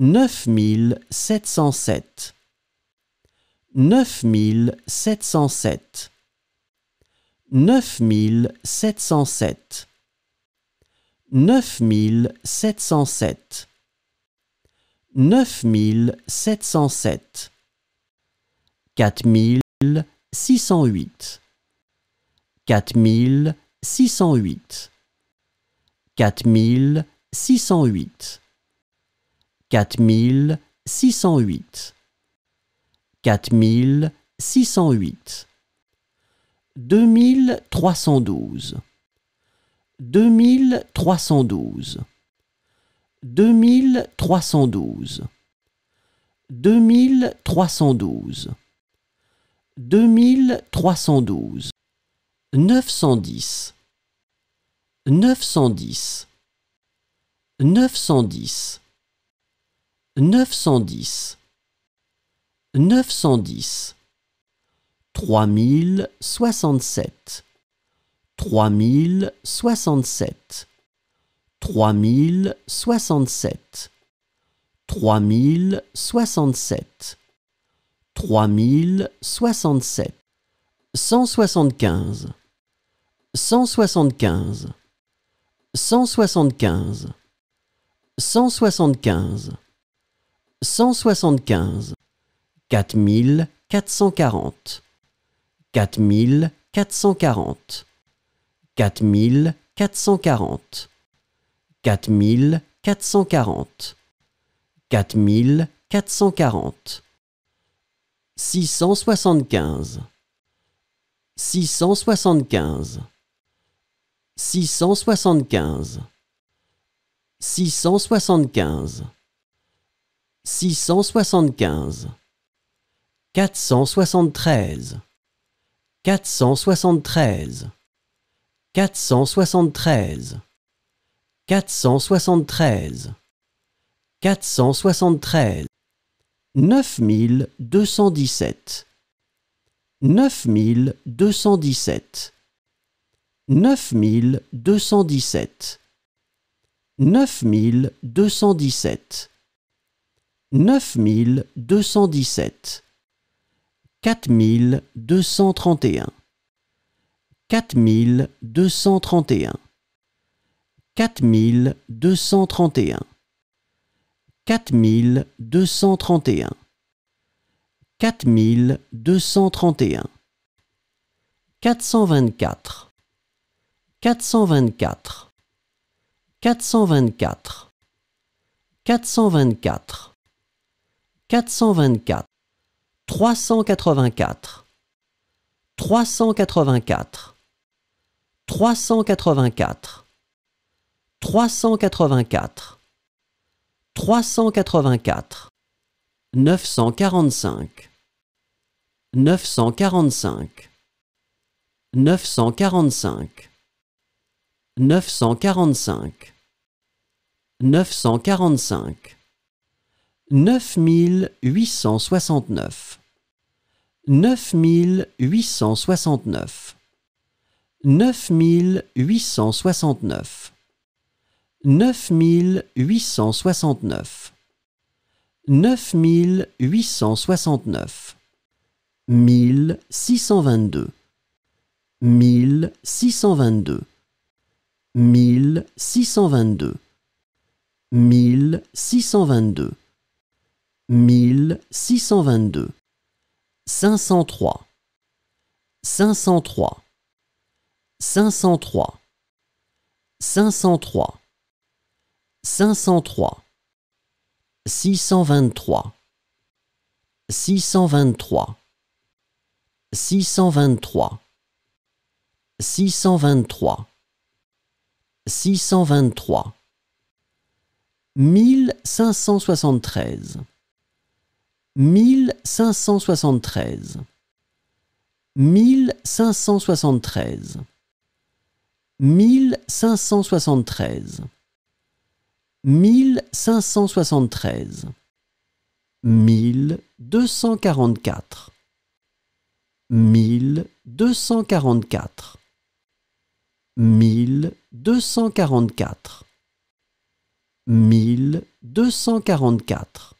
Neuf mille sept cent sept, neuf mille sept cent sept, neuf mille sept cent sept, neuf mille sept cent sept, neuf mille sept cent sept, quatre mille six cent huit, quatre mille six cent huit, quatre mille six cent huit. 4608 4608 2312 2312 2312 2312 2312 910 910 910 910 910 3067 3067 3067 3067 3067 175 175 175 175 175 4440 4440 4440 4440 4440 675 675 675 675 six cent soixante-quinze quatre cent soixante-treize quatre cent soixante-treize quatre cent soixante-treize quatre cent soixante-treize quatre cent soixante-treize neuf mille deux cent dix-sept neuf mille deux cent dix-sept neuf mille deux cent dix-sept neuf mille deux cent dix-sept. 9217 4231 4231 4231 4231 4231 424 424 424 424 424, 384, 384, 384, 384, 384, 945, 945, 945, 945, 945, 9869 9869 9869 9869 9869 1622 1622 1622 1622 1622 503 503 503 503 503 623 623 623 623 623 1573 1573 1573 1573 1573 1244 1244 1244 1244